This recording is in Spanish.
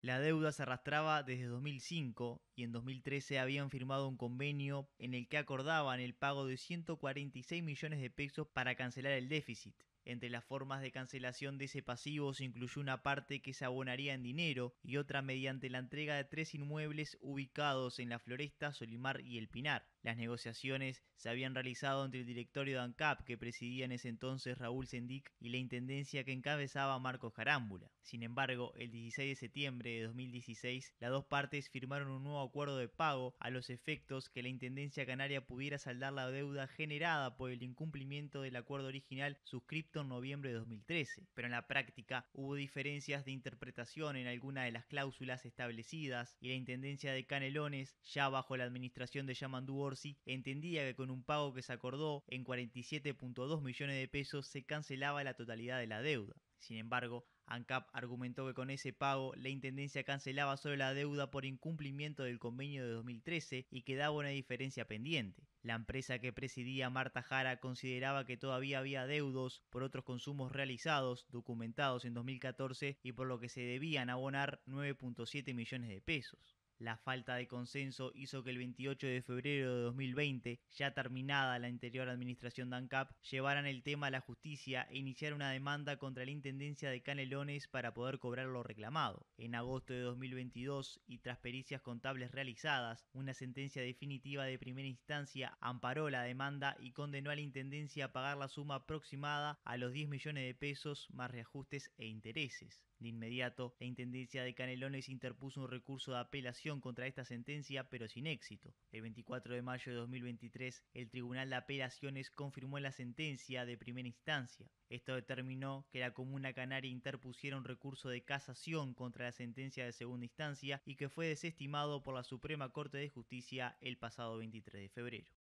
La deuda se arrastraba desde 2005 y en 2013 habían firmado un convenio en el que acordaban el pago de 146 millones de pesos para cancelar el déficit. Entre las formas de cancelación de ese pasivo se incluyó una parte que se abonaría en dinero y otra mediante la entrega de tres inmuebles ubicados en la Floresta, Solimar y El Pinar. Las negociaciones se habían realizado entre el directorio de ANCAP que presidía en ese entonces Raúl Sendic y la intendencia que encabezaba Marcos Jarambula. Sin embargo, el 16 de septiembre de 2016, las dos partes firmaron un nuevo acuerdo de pago a los efectos que la Intendencia Canaria pudiera saldar la deuda generada por el incumplimiento del acuerdo original suscripto en noviembre de 2013. Pero en la práctica hubo diferencias de interpretación en alguna de las cláusulas establecidas y la Intendencia de Canelones, ya bajo la administración de Yamandú Orsi, entendía que con un pago que se acordó en 47.2 millones de pesos se cancelaba la totalidad de la deuda. Sin embargo, ANCAP argumentó que con ese pago la Intendencia cancelaba solo la deuda por incumplimiento del convenio de 2013 y quedaba una diferencia pendiente. La empresa que presidía Marta Jara consideraba que todavía había deudos por otros consumos realizados, documentados en 2014, y por lo que se debían abonar 9.7 millones de pesos. La falta de consenso hizo que el 28 de febrero de 2020, ya terminada la anterior administración de ANCAP, llevaran el tema a la justicia e iniciaran una demanda contra la Intendencia de Canelones para poder cobrar lo reclamado. En agosto de 2022, y tras pericias contables realizadas, una sentencia definitiva de primera instancia amparó la demanda y condenó a la Intendencia a pagar la suma aproximada a los 10 millones de pesos más reajustes e intereses. De inmediato, la Intendencia de Canelones interpuso un recurso de apelación contra esta sentencia, pero sin éxito. El 24 de mayo de 2023, el Tribunal de Apelaciones confirmó la sentencia de primera instancia. Esto determinó que la Comuna Canaria interpusiera un recurso de casación contra la sentencia de segunda instancia y que fue desestimado por la Suprema Corte de Justicia el pasado 23 de febrero.